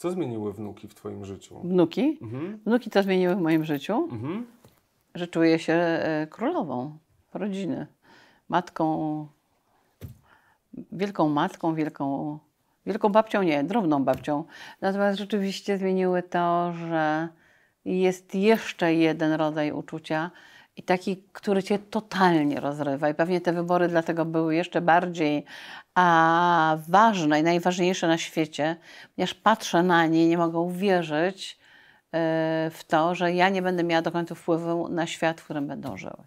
Co zmieniły wnuki w Twoim życiu? Wnuki? Mhm. Wnuki co zmieniły w moim życiu? Mhm. Że czuję się e, królową rodziny. Matką, wielką matką, wielką, wielką babcią, nie, drobną babcią. Natomiast rzeczywiście zmieniły to, że jest jeszcze jeden rodzaj uczucia, i taki, który cię totalnie rozrywa. I pewnie te wybory dlatego były jeszcze bardziej a, ważne i najważniejsze na świecie, ponieważ patrzę na nie i nie mogę uwierzyć y, w to, że ja nie będę miała do końca wpływu na świat, w którym będą żyły.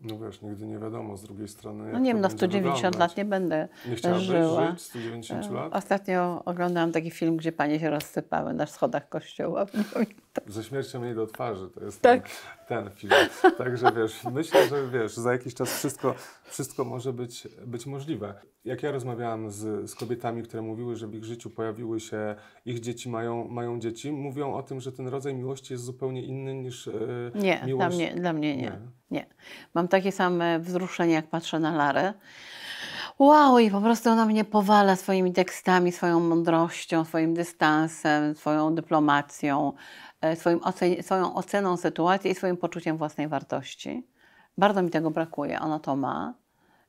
No wiesz, nigdy nie wiadomo, z drugiej strony. No nie wiem, na no 190 wyglądać. lat nie będę nie żyła. żyć 190 e, lat? Ostatnio oglądałam taki film, gdzie panie się rozsypały na schodach kościoła. Ze śmiercią jej do twarzy, to jest tak. ten, ten, film. Także wiesz, myślę, że wiesz, za jakiś czas wszystko, wszystko może być, być możliwe. Jak ja rozmawiałam z, z kobietami, które mówiły, że w ich życiu pojawiły się, ich dzieci mają, mają dzieci, mówią o tym, że ten rodzaj miłości jest zupełnie inny niż yy, nie, miłość. Dla mnie, dla mnie nie. nie. Nie. Mam takie same wzruszenie, jak patrzę na Larę. Wow, i po prostu ona mnie powala swoimi tekstami, swoją mądrością, swoim dystansem, swoją dyplomacją, e, swoim ocen swoją oceną sytuacji i swoim poczuciem własnej wartości. Bardzo mi tego brakuje. Ona to ma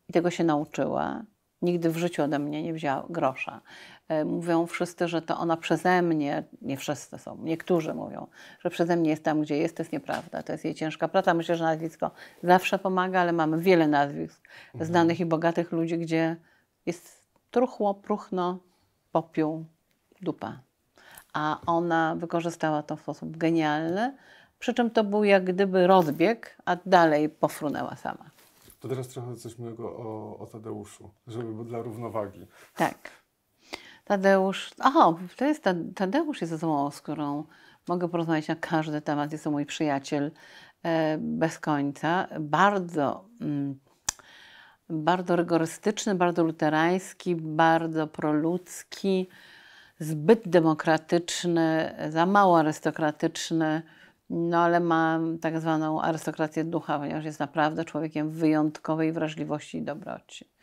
i tego się nauczyła nigdy w życiu ode mnie nie wzięła grosza. E, mówią wszyscy, że to ona przeze mnie, nie wszyscy są, niektórzy mówią, że przeze mnie jest tam, gdzie jest, to jest nieprawda, to jest jej ciężka praca. Myślę, że nazwisko zawsze pomaga, ale mamy wiele nazwisk mhm. znanych i bogatych ludzi, gdzie jest truchło, próchno, popiół, dupa. A ona wykorzystała to w sposób genialny, przy czym to był jak gdyby rozbieg, a dalej pofrunęła sama. To teraz trochę coś mojego o, o Tadeuszu, żeby dla równowagi. Tak. Tadeusz, aha, to jest Tadeusz jest osobą, z którą mogę porozmawiać na każdy temat. Jest to mój przyjaciel e, bez końca. Bardzo, mm, bardzo rygorystyczny, bardzo luterański, bardzo proludzki, zbyt demokratyczny, za mało arystokratyczny no ale ma tak zwaną arystokrację ducha, ponieważ jest naprawdę człowiekiem wyjątkowej wrażliwości i dobroci.